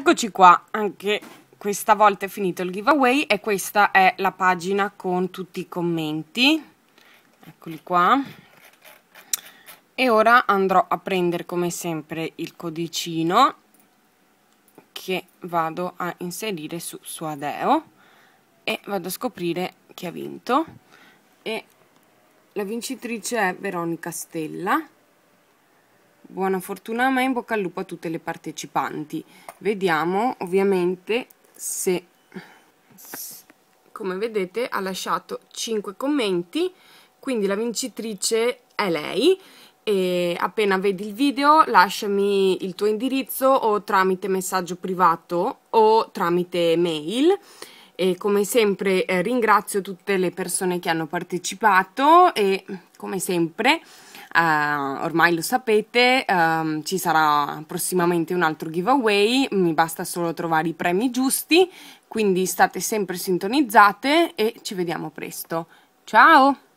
Eccoci qua, anche questa volta è finito il giveaway e questa è la pagina con tutti i commenti. Eccoli qua. E ora andrò a prendere come sempre il codicino che vado a inserire su Suadeo e vado a scoprire chi ha vinto. E la vincitrice è Veronica Stella buona fortuna ma in bocca al lupo a tutte le partecipanti. Vediamo ovviamente se, come vedete, ha lasciato 5 commenti, quindi la vincitrice è lei. E appena vedi il video lasciami il tuo indirizzo o tramite messaggio privato o tramite mail e come sempre eh, ringrazio tutte le persone che hanno partecipato e come sempre Uh, ormai lo sapete, um, ci sarà prossimamente un altro giveaway, mi basta solo trovare i premi giusti, quindi state sempre sintonizzate e ci vediamo presto. Ciao!